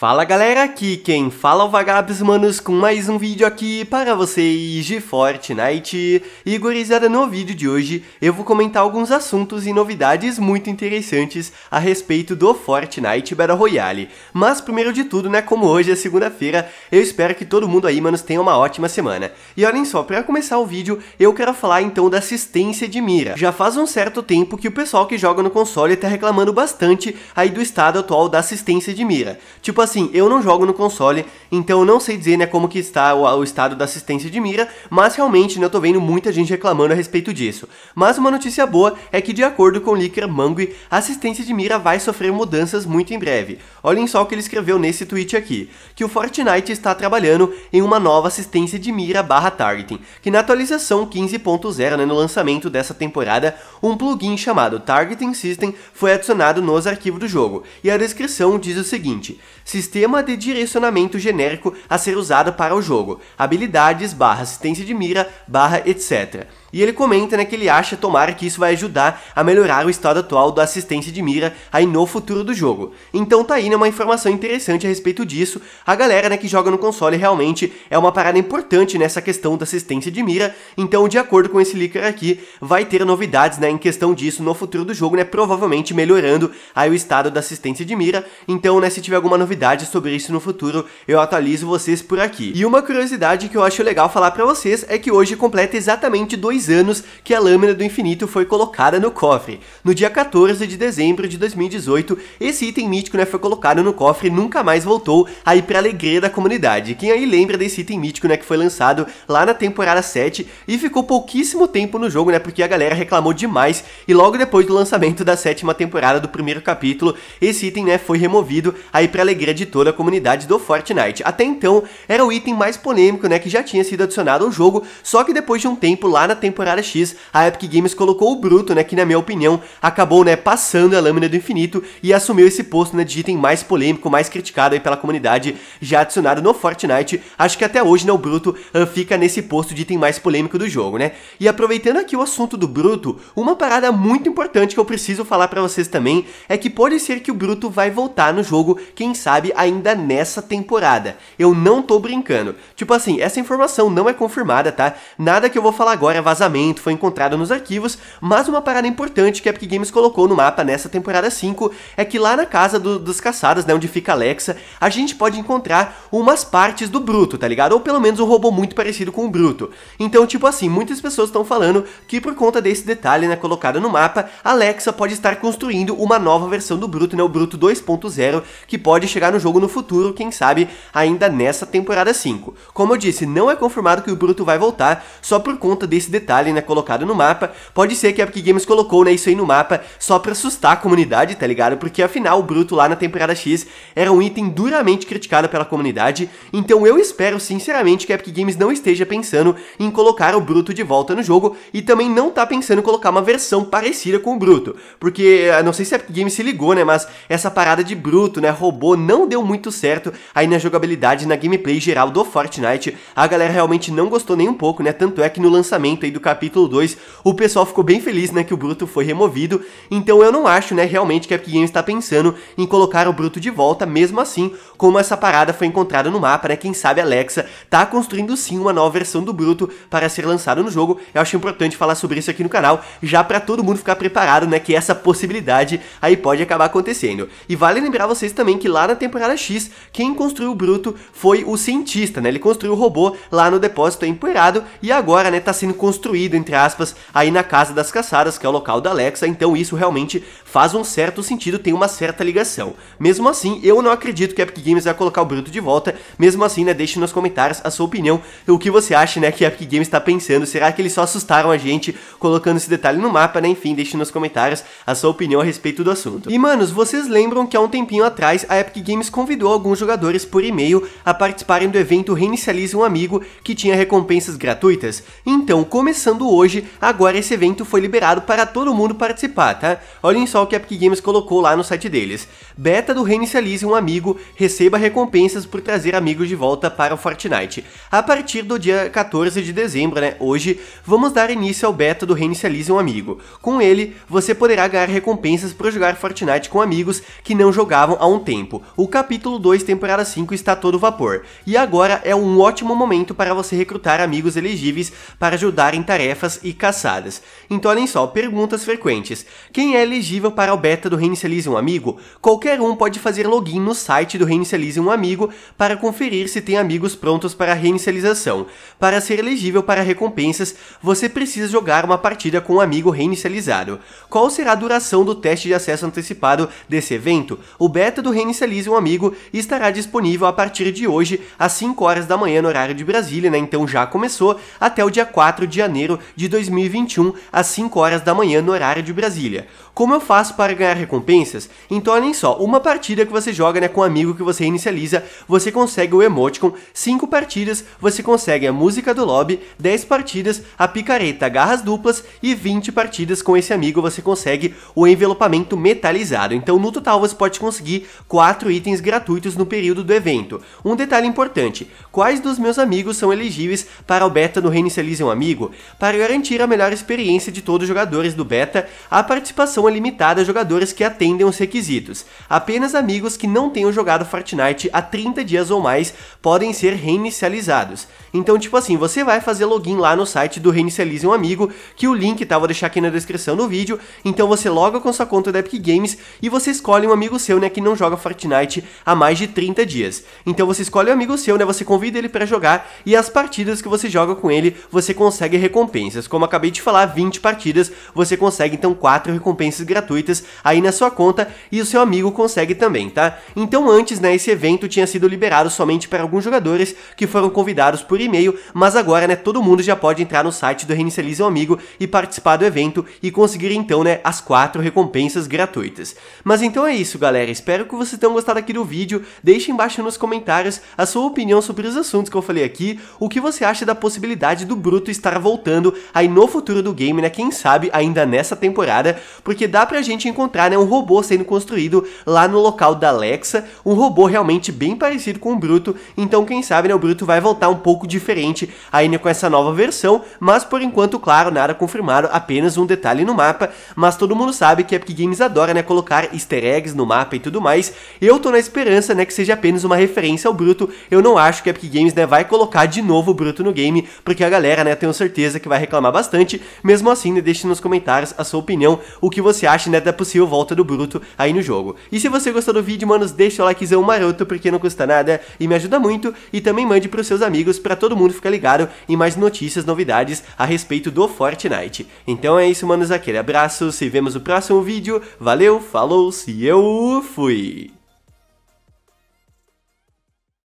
Fala galera, aqui quem fala é o Vagabos Manos com mais um vídeo aqui para vocês de Fortnite. E gurizada, no vídeo de hoje eu vou comentar alguns assuntos e novidades muito interessantes a respeito do Fortnite Battle Royale. Mas primeiro de tudo, né, como hoje é segunda-feira, eu espero que todo mundo aí, manos, tenha uma ótima semana. E olhem só, para começar o vídeo eu quero falar então da assistência de mira. Já faz um certo tempo que o pessoal que joga no console tá reclamando bastante aí do estado atual da assistência de mira. Tipo assim, eu não jogo no console, então eu não sei dizer né, como que está o, o estado da assistência de mira, mas realmente né, eu tô vendo muita gente reclamando a respeito disso. Mas uma notícia boa é que de acordo com Licker Mangui, a assistência de mira vai sofrer mudanças muito em breve. Olhem só o que ele escreveu nesse tweet aqui, que o Fortnite está trabalhando em uma nova assistência de mira barra targeting, que na atualização 15.0, né, no lançamento dessa temporada, um plugin chamado Targeting System foi adicionado nos arquivos do jogo, e a descrição diz o seguinte, se Sistema de direcionamento genérico a ser usado para o jogo. Habilidades, barra assistência de mira, barra etc. E ele comenta né, que ele acha tomara que isso vai ajudar a melhorar o estado atual da assistência de mira aí no futuro do jogo. Então tá aí né, uma informação interessante a respeito disso. A galera né, que joga no console realmente é uma parada importante nessa questão da assistência de mira. Então, de acordo com esse leaker aqui, vai ter novidades né, em questão disso no futuro do jogo, né? Provavelmente melhorando aí o estado da assistência de mira. Então, né, se tiver alguma novidade sobre isso no futuro, eu atualizo vocês por aqui. E uma curiosidade que eu acho legal falar para vocês é que hoje completa exatamente dois dois anos que a Lâmina do Infinito foi colocada no cofre. No dia 14 de dezembro de 2018, esse item mítico né, foi colocado no cofre e nunca mais voltou aí pra alegria da comunidade. Quem aí lembra desse item mítico né, que foi lançado lá na temporada 7 e ficou pouquíssimo tempo no jogo, né, porque a galera reclamou demais e logo depois do lançamento da sétima temporada do primeiro capítulo, esse item né, foi removido aí pra alegria de toda a comunidade do Fortnite. Até então, era o item mais polêmico né, que já tinha sido adicionado ao jogo, só que depois de um tempo lá na temporada temporada X, a Epic Games colocou o Bruto, né, que na minha opinião acabou, né, passando a lâmina do infinito e assumiu esse posto, né, de item mais polêmico, mais criticado aí pela comunidade, já adicionado no Fortnite. Acho que até hoje, né, o Bruto uh, fica nesse posto de item mais polêmico do jogo, né? E aproveitando aqui o assunto do Bruto, uma parada muito importante que eu preciso falar para vocês também é que pode ser que o Bruto vai voltar no jogo, quem sabe ainda nessa temporada. Eu não tô brincando. Tipo assim, essa informação não é confirmada, tá? Nada que eu vou falar agora é vazamento foi encontrado nos arquivos, mas uma parada importante que a Epic Games colocou no mapa nessa temporada 5 é que lá na casa do, dos caçadas, né, onde fica Alexa, a gente pode encontrar umas partes do Bruto, tá ligado? Ou pelo menos um robô muito parecido com o Bruto. Então, tipo assim, muitas pessoas estão falando que por conta desse detalhe, né, colocado no mapa, Alexa pode estar construindo uma nova versão do Bruto, né, o Bruto 2.0, que pode chegar no jogo no futuro, quem sabe, ainda nessa temporada 5. Como eu disse, não é confirmado que o Bruto vai voltar, só por conta desse detalhe detalhe, né, colocado no mapa. Pode ser que a Epic Games colocou, né, isso aí no mapa só pra assustar a comunidade, tá ligado? Porque afinal, o Bruto lá na temporada X era um item duramente criticado pela comunidade, então eu espero sinceramente que a Epic Games não esteja pensando em colocar o Bruto de volta no jogo e também não tá pensando em colocar uma versão parecida com o Bruto, porque eh, não sei se a Epic Games se ligou, né, mas essa parada de Bruto, né, robô, não deu muito certo aí na jogabilidade, na gameplay geral do Fortnite, a galera realmente não gostou nem um pouco, né, tanto é que no lançamento aí do do capítulo 2, o pessoal ficou bem feliz, né, que o Bruto foi removido, então eu não acho, né, realmente que a Epic Games tá pensando em colocar o Bruto de volta, mesmo assim, como essa parada foi encontrada no mapa, né, quem sabe Alexa tá construindo sim uma nova versão do Bruto para ser lançado no jogo, eu acho importante falar sobre isso aqui no canal, já para todo mundo ficar preparado, né, que essa possibilidade aí pode acabar acontecendo. E vale lembrar vocês também que lá na temporada X, quem construiu o Bruto foi o cientista, né, ele construiu o robô lá no depósito empoeirado e agora, né, tá sendo construído construído, entre aspas, aí na Casa das Caçadas, que é o local da Alexa, então isso realmente faz um certo sentido, tem uma certa ligação. Mesmo assim, eu não acredito que a Epic Games vai colocar o Bruto de volta, mesmo assim, né, deixe nos comentários a sua opinião, o que você acha, né, que a Epic Games tá pensando, será que eles só assustaram a gente colocando esse detalhe no mapa, né, enfim, deixe nos comentários a sua opinião a respeito do assunto. E, manos, vocês lembram que há um tempinho atrás, a Epic Games convidou alguns jogadores por e-mail a participarem do evento Reinicialize um Amigo, que tinha recompensas gratuitas? Então, como começando hoje, agora esse evento foi liberado para todo mundo participar, tá? Olhem só o que a Epic Games colocou lá no site deles. Beta do Reinicialize um Amigo, receba recompensas por trazer amigos de volta para o Fortnite. A partir do dia 14 de dezembro, né, hoje, vamos dar início ao beta do Reinicialize um Amigo. Com ele, você poderá ganhar recompensas por jogar Fortnite com amigos que não jogavam há um tempo. O capítulo 2, temporada 5 está todo vapor. E agora é um ótimo momento para você recrutar amigos elegíveis para ajudarem em tarefas e caçadas. Então olhem só, perguntas frequentes. Quem é elegível para o beta do Reinicialize um Amigo? Qualquer um pode fazer login no site do Reinicialize um Amigo para conferir se tem amigos prontos para a reinicialização. Para ser elegível para recompensas, você precisa jogar uma partida com um amigo reinicializado. Qual será a duração do teste de acesso antecipado desse evento? O beta do Reinicialize um Amigo estará disponível a partir de hoje, às 5 horas da manhã no horário de Brasília, né? Então já começou, até o dia 4 de janeiro de 2021, às 5 horas da manhã no horário de Brasília. Como eu faço para ganhar recompensas? Então olhem só, uma partida que você joga né, com um amigo que você inicializa, você consegue o emoticon, 5 partidas você consegue a música do lobby, 10 partidas a picareta garras duplas e 20 partidas com esse amigo você consegue o envelopamento metalizado. Então no total você pode conseguir 4 itens gratuitos no período do evento. Um detalhe importante, quais dos meus amigos são elegíveis para o beta do Reinicialize um Amigo? para garantir a melhor experiência de todos os jogadores do beta, a participação é limitada a jogadores que atendem os requisitos. Apenas amigos que não tenham jogado Fortnite há 30 dias ou mais podem ser reinicializados. Então, tipo assim, você vai fazer login lá no site do Reinicialize um Amigo, que o link tá, vou deixar aqui na descrição do vídeo. Então você loga com sua conta da Epic Games e você escolhe um amigo seu, né, que não joga Fortnite há mais de 30 dias. Então você escolhe um amigo seu, né, você convida ele para jogar e as partidas que você joga com ele, você consegue recompensas. Como acabei de falar, 20 partidas, você consegue então 4 recompensas gratuitas aí na sua conta e o seu amigo consegue também, tá? Então antes, né, esse evento tinha sido liberado somente para alguns jogadores que foram convidados por e-mail, mas agora, né, todo mundo já pode entrar no site do Reinicialize um Amigo e participar do evento e conseguir então, né, as 4 recompensas gratuitas. Mas então é isso, galera. Espero que vocês tenham gostado aqui do vídeo. Deixe embaixo nos comentários a sua opinião sobre os assuntos que eu falei aqui, o que você acha da possibilidade do Bruto estar voltando voltando aí no futuro do game, né? Quem sabe ainda nessa temporada, porque dá pra gente encontrar, né, um robô sendo construído lá no local da Alexa, um robô realmente bem parecido com o Bruto, então quem sabe, né, o Bruto vai voltar um pouco diferente aí né, com essa nova versão, mas por enquanto, claro, nada confirmado, apenas um detalhe no mapa, mas todo mundo sabe que a Epic Games adora, né, colocar easter eggs no mapa e tudo mais, eu tô na esperança, né, que seja apenas uma referência ao Bruto, eu não acho que a Epic Games, né, vai colocar de novo o Bruto no game, porque a galera, né, tenho certeza certeza que vai reclamar bastante. Mesmo assim, né, deixe nos comentários a sua opinião, o que você acha né, da possível volta do Bruto aí no jogo. E se você gostou do vídeo, manos, deixa o likezão maroto, porque não custa nada e me ajuda muito. E também mande pros seus amigos, para todo mundo ficar ligado em mais notícias, novidades a respeito do Fortnite. Então é isso, manos, aquele abraço, se vemos no próximo vídeo. Valeu, falou, se eu fui!